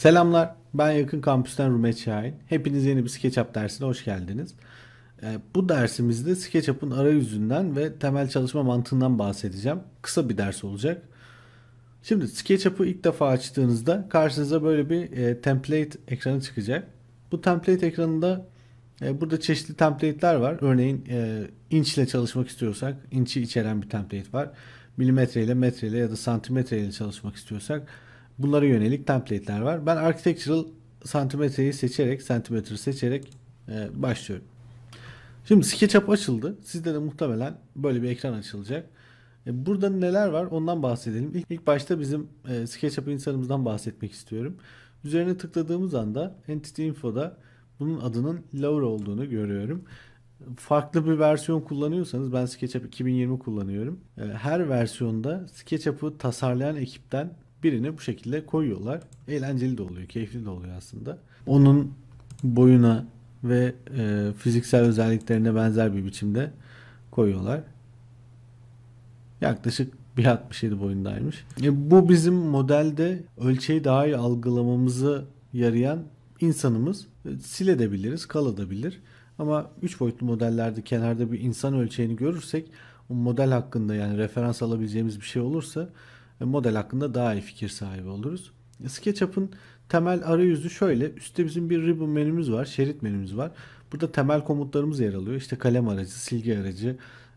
Selamlar, ben Yakın Kampüs'ten Rumet Şahin. Hepiniz yeni bir SketchUp dersine hoş geldiniz. Ee, bu dersimizde SketchUp'ın arayüzünden ve temel çalışma mantığından bahsedeceğim. Kısa bir ders olacak. Şimdi SketchUp'ı ilk defa açtığınızda karşınıza böyle bir e, template ekranı çıkacak. Bu template ekranında e, burada çeşitli template'ler var. Örneğin e, inç ile çalışmak istiyorsak inç'i içeren bir template var. Milimetre ile, metre ile ya da santimetre ile çalışmak istiyorsak Bunlara yönelik template'ler var. Ben architectural santimetreyi seçerek, santimetre seçerek e, başlıyorum. Şimdi SketchUp açıldı. Sizde de muhtemelen böyle bir ekran açılacak. E, burada neler var ondan bahsedelim. İlk, ilk başta bizim e, SketchUp insanımızdan bahsetmek istiyorum. Üzerine tıkladığımız anda Entity Info'da bunun adının Laura olduğunu görüyorum. Farklı bir versiyon kullanıyorsanız ben SketchUp 2020 kullanıyorum. E, her versiyonda SketchUp'ı tasarlayan ekipten Birini bu şekilde koyuyorlar. Eğlenceli de oluyor, keyifli de oluyor aslında. Onun boyuna ve e, fiziksel özelliklerine benzer bir biçimde koyuyorlar. Yaklaşık 1.67 boyundaymış. E, bu bizim modelde ölçeği daha iyi algılamamızı yarayan insanımız. E, sil edebiliriz, kal edebilir. Ama 3 boyutlu modellerde kenarda bir insan ölçeğini görürsek o model hakkında yani referans alabileceğimiz bir şey olursa model hakkında daha iyi fikir sahibi oluruz. SketchUp'ın temel arayüzü şöyle. Üstte bizim bir ribbon menümüz var. Şerit menümüz var. Burada temel komutlarımız yer alıyor. İşte kalem aracı, silgi aracı,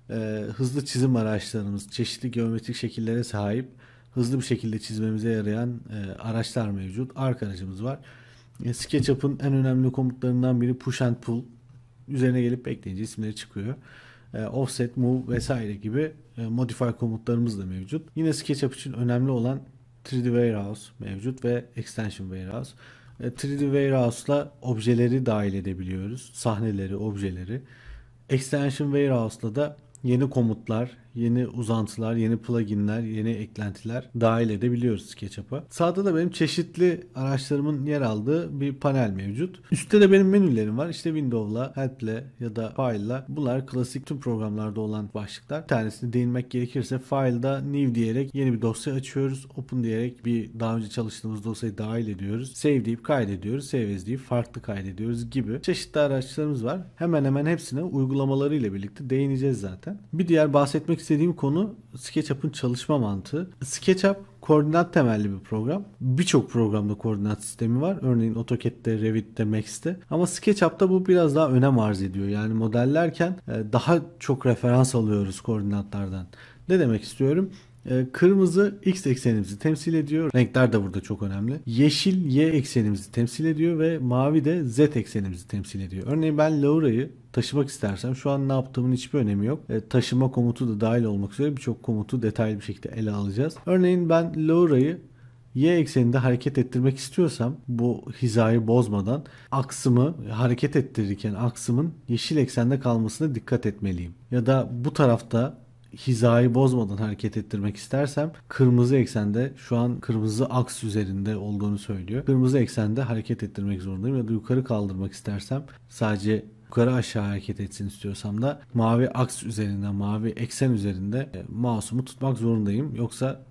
e, hızlı çizim araçlarımız, çeşitli geometrik şekillere sahip, hızlı bir şekilde çizmemize yarayan e, araçlar mevcut. Ark aracımız var. E, SketchUp'ın en önemli komutlarından biri push and pull. Üzerine gelip bekleyince isimleri çıkıyor. E, offset, move vesaire gibi e, modify komutlarımız da mevcut. Yine SketchUp için önemli olan 3D Warehouse mevcut ve Extension Warehouse. 3D e, Warehouse'la objeleri dahil edebiliyoruz. Sahneleri, objeleri. Extension Warehouse'la da yeni komutlar, yeni uzantılar, yeni pluginler, yeni eklentiler dahil edebiliyoruz SketchUp'a. Sağda da benim çeşitli araçlarımın yer aldığı bir panel mevcut. Üstte de benim menülerim var. İşte Windows'la, Help'le ya da File'la. Bunlar klasik tüm programlarda olan başlıklar. Bir tanesini değinmek gerekirse File'da New diyerek yeni bir dosya açıyoruz. Open diyerek bir daha önce çalıştığımız dosyayı dahil ediyoruz. Save deyip kaydediyoruz. Save as deyip farklı kaydediyoruz gibi çeşitli araçlarımız var. Hemen hemen hepsine uygulamalarıyla birlikte değineceğiz zaten. Bir diğer bahsetmek istediğim konu SketchUp'ın çalışma mantığı. SketchUp koordinat temelli bir program. Birçok programda koordinat sistemi var. Örneğin AutoCAD'de, Revit'te, Max'te. Ama SketchUp'ta bu biraz daha önem arz ediyor. Yani modellerken e, daha çok referans alıyoruz koordinatlardan. Ne demek istiyorum? Ee, kırmızı x eksenimizi temsil ediyor. Renkler de burada çok önemli. Yeşil y eksenimizi temsil ediyor ve mavi de z eksenimizi temsil ediyor. Örneğin ben Laura'yı taşımak istersem şu an ne yaptığımın hiçbir önemi yok. E, taşıma komutu da dahil olmak üzere birçok komutu detaylı bir şekilde ele alacağız. Örneğin ben Laura'yı y ekseninde hareket ettirmek istiyorsam bu hizayı bozmadan aksımı hareket ettirirken aksımın yeşil eksende kalmasına dikkat etmeliyim. Ya da bu tarafta hizayı bozmadan hareket ettirmek istersem kırmızı eksende şu an kırmızı aks üzerinde olduğunu söylüyor. Kırmızı eksende hareket ettirmek zorundayım ya da yukarı kaldırmak istersem sadece yukarı aşağı hareket etsin istiyorsam da mavi aks üzerinde, mavi eksen üzerinde e, mouse'umu tutmak zorundayım. Yoksa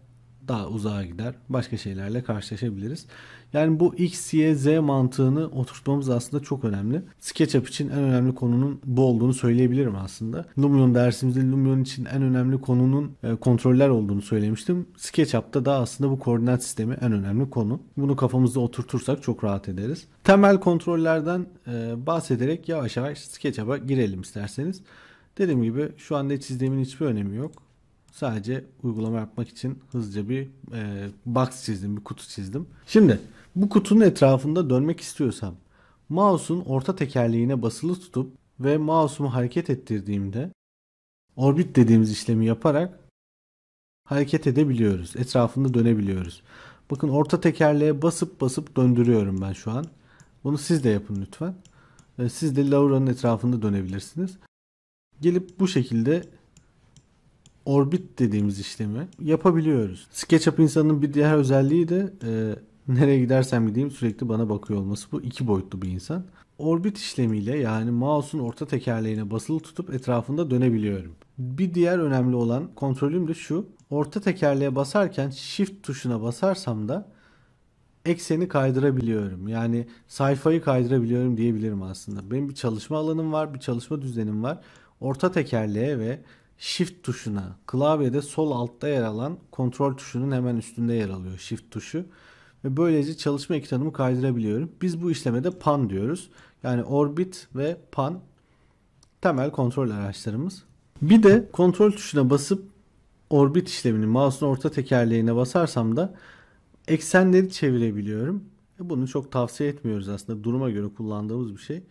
daha uzağa gider. Başka şeylerle karşılaşabiliriz. Yani bu X, Y, Z mantığını oturtmamız aslında çok önemli. SketchUp için en önemli konunun bu olduğunu söyleyebilirim aslında. Lumion dersimizde Lumion için en önemli konunun e, kontroller olduğunu söylemiştim. SketchUp'ta da aslında bu koordinat sistemi en önemli konu. Bunu kafamızda oturtursak çok rahat ederiz. Temel kontrollerden e, bahsederek yavaş yavaş SketchUp'a girelim isterseniz. Dediğim gibi şu anda çizdiğimin hiçbir önemi yok. Sadece uygulama yapmak için hızlıca bir e, box çizdim, bir kutu çizdim. Şimdi bu kutunun etrafında dönmek istiyorsam mouse'un orta tekerleğine basılı tutup ve mouse'umu hareket ettirdiğimde orbit dediğimiz işlemi yaparak hareket edebiliyoruz. Etrafında dönebiliyoruz. Bakın orta tekerleğe basıp basıp döndürüyorum ben şu an. Bunu siz de yapın lütfen. E, siz de Laura'nın etrafında dönebilirsiniz. Gelip bu şekilde orbit dediğimiz işlemi yapabiliyoruz. SketchUp insanının bir diğer özelliği de e, nereye gidersem gideyim sürekli bana bakıyor olması. Bu iki boyutlu bir insan. Orbit işlemiyle yani mouse'un orta tekerleğine basılı tutup etrafında dönebiliyorum. Bir diğer önemli olan kontrolüm de şu. Orta tekerleğe basarken shift tuşuna basarsam da ekseni kaydırabiliyorum. Yani sayfayı kaydırabiliyorum diyebilirim aslında. Benim bir çalışma alanım var, bir çalışma düzenim var. Orta tekerleğe ve Shift tuşuna klavyede sol altta yer alan kontrol tuşunun hemen üstünde yer alıyor Shift tuşu. Ve böylece çalışma ekranımı kaydırabiliyorum. Biz bu işlemede pan diyoruz. Yani orbit ve pan temel kontrol araçlarımız. Bir de kontrol tuşuna basıp orbit işlemini mouse'un orta tekerleğine basarsam da eksenleri çevirebiliyorum. E, bunu çok tavsiye etmiyoruz aslında duruma göre kullandığımız bir şey.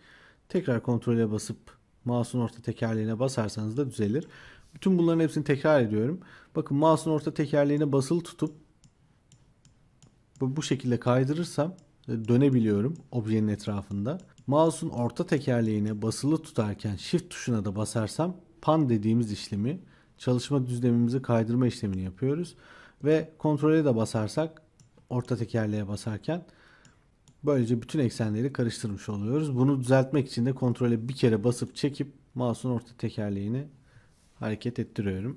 Tekrar kontrole basıp mouse'un orta tekerleğine basarsanız da düzelir. Bütün bunların hepsini tekrar ediyorum. Bakın mouse'un orta tekerleğine basılı tutup bu şekilde kaydırırsam e, dönebiliyorum objenin etrafında. Mouse'un orta tekerleğine basılı tutarken shift tuşuna da basarsam pan dediğimiz işlemi çalışma düzlemimizi kaydırma işlemini yapıyoruz. Ve kontrole de basarsak orta tekerleğe basarken böylece bütün eksenleri karıştırmış oluyoruz. Bunu düzeltmek için de kontrole bir kere basıp çekip mouse'un orta tekerleğini hareket ettiriyorum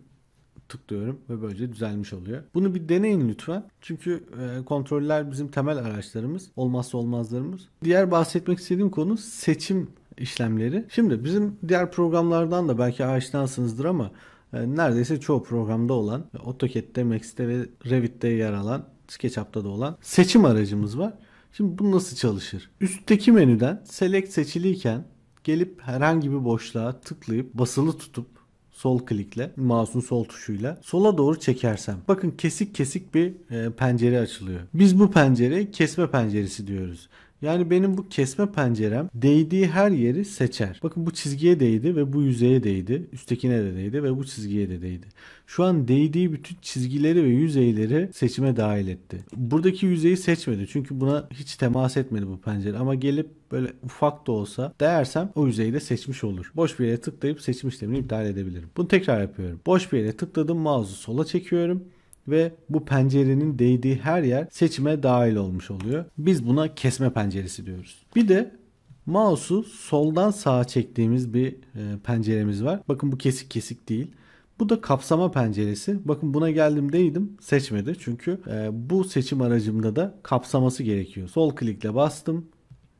tıklıyorum ve böylece düzelmiş oluyor. Bunu bir deneyin lütfen. Çünkü e, kontroller bizim temel araçlarımız. Olmazsa olmazlarımız. Diğer bahsetmek istediğim konu seçim işlemleri. Şimdi bizim diğer programlardan da belki aşinasınızdır ama e, neredeyse çoğu programda olan e, AutoCAD'de, Max'te ve Revit'te yer alan SketchUp'ta da olan seçim aracımız var. Şimdi bu nasıl çalışır? Üstteki menüden select seçiliyken gelip herhangi bir boşluğa tıklayıp basılı tutup sol klikle mouse'un sol tuşuyla sola doğru çekersem bakın kesik kesik bir e, pencere açılıyor. Biz bu pencereye kesme penceresi diyoruz. Yani benim bu kesme pencerem değdiği her yeri seçer. Bakın bu çizgiye değdi ve bu yüzeye değdi. Üsttekine de değdi ve bu çizgiye de değdi. Şu an değdiği bütün çizgileri ve yüzeyleri seçime dahil etti. Buradaki yüzeyi seçmedi çünkü buna hiç temas etmedi bu pencere ama gelip böyle ufak da olsa değersem o yüzeyi de seçmiş olur. Boş bir yere tıklayıp seçim işlemini iptal edebilirim. Bunu tekrar yapıyorum. Boş bir yere tıkladım mouse'u sola çekiyorum ve bu pencerenin değdiği her yer seçime dahil olmuş oluyor. Biz buna kesme penceresi diyoruz. Bir de mouse'u soldan sağa çektiğimiz bir e, penceremiz var. Bakın bu kesik kesik değil. Bu da kapsama penceresi. Bakın buna geldim değdim seçmedi. Çünkü e, bu seçim aracımda da kapsaması gerekiyor. Sol klikle bastım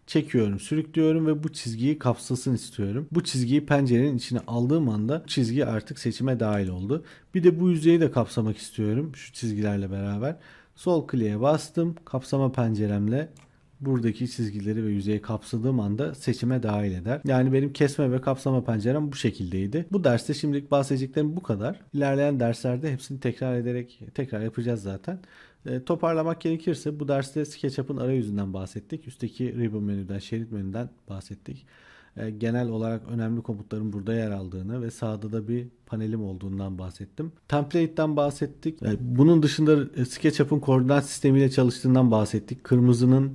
çekiyorum, sürüklüyorum ve bu çizgiyi kapsasın istiyorum. Bu çizgiyi pencerenin içine aldığım anda çizgi artık seçime dahil oldu. Bir de bu yüzeyi de kapsamak istiyorum şu çizgilerle beraber. Sol kliğe bastım. Kapsama penceremle buradaki çizgileri ve yüzeyi kapsadığım anda seçime dahil eder. Yani benim kesme ve kapsama pencerem bu şekildeydi. Bu derste şimdilik bahsedeceklerim bu kadar. İlerleyen derslerde hepsini tekrar ederek tekrar yapacağız zaten. E, toparlamak gerekirse bu derste SketchUp'ın arayüzünden bahsettik. Üstteki ribbon menüden, şerit menüden bahsettik. E, genel olarak önemli komutların burada yer aldığını ve sağda da bir panelim olduğundan bahsettim. Template'den bahsettik. E, bunun dışında SketchUp'ın koordinat sistemiyle çalıştığından bahsettik. Kırmızının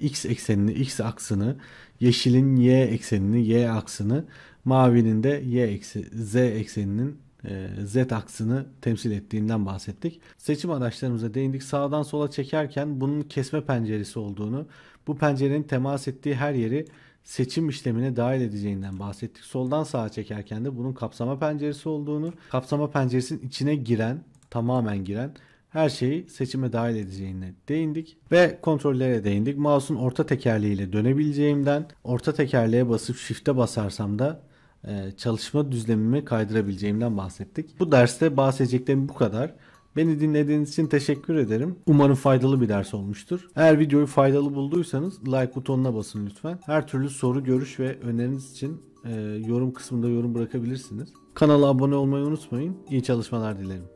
x eksenini, x aksını, yeşilin y eksenini, y aksını, mavinin de y ekse, z ekseninin e, Z aksını temsil ettiğinden bahsettik. Seçim araçlarımıza değindik. Sağdan sola çekerken bunun kesme penceresi olduğunu, bu pencerenin temas ettiği her yeri seçim işlemine dahil edeceğinden bahsettik. Soldan sağa çekerken de bunun kapsama penceresi olduğunu, kapsama penceresinin içine giren, tamamen giren her şeyi seçime dahil edeceğine değindik ve kontrollere değindik. Mouse'un orta tekerleğiyle dönebileceğimden orta tekerleğe basıp shift'e basarsam da e, çalışma düzlemimi kaydırabileceğimden bahsettik. Bu derste bahsedeceklerim bu kadar. Beni dinlediğiniz için teşekkür ederim. Umarım faydalı bir ders olmuştur. Eğer videoyu faydalı bulduysanız like butonuna basın lütfen. Her türlü soru, görüş ve öneriniz için e, yorum kısmında yorum bırakabilirsiniz. Kanala abone olmayı unutmayın. İyi çalışmalar dilerim.